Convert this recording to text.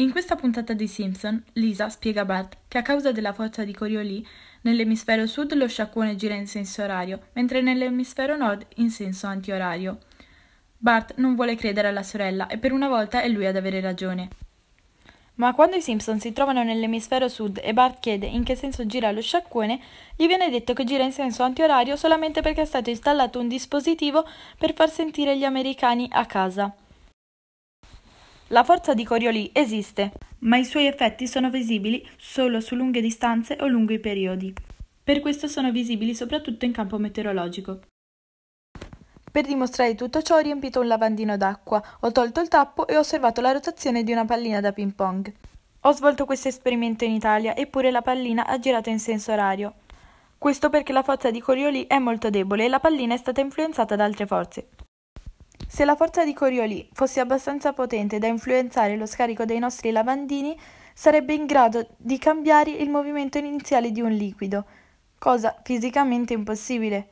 In questa puntata di Simpson, Lisa spiega a Bart che a causa della forza di Coriolis, nell'emisfero sud lo sciacquone gira in senso orario, mentre nell'emisfero nord in senso antiorario. Bart non vuole credere alla sorella e per una volta è lui ad avere ragione. Ma quando i Simpson si trovano nell'emisfero sud e Bart chiede in che senso gira lo sciacquone, gli viene detto che gira in senso antiorario solamente perché è stato installato un dispositivo per far sentire gli americani a casa. La forza di Coriolì esiste, ma i suoi effetti sono visibili solo su lunghe distanze o lunghi periodi. Per questo sono visibili soprattutto in campo meteorologico. Per dimostrare tutto ciò ho riempito un lavandino d'acqua, ho tolto il tappo e ho osservato la rotazione di una pallina da ping pong. Ho svolto questo esperimento in Italia, eppure la pallina ha girato in senso orario. Questo perché la forza di Coriolì è molto debole e la pallina è stata influenzata da altre forze. Se la forza di Coriolis fosse abbastanza potente da influenzare lo scarico dei nostri lavandini, sarebbe in grado di cambiare il movimento iniziale di un liquido, cosa fisicamente impossibile.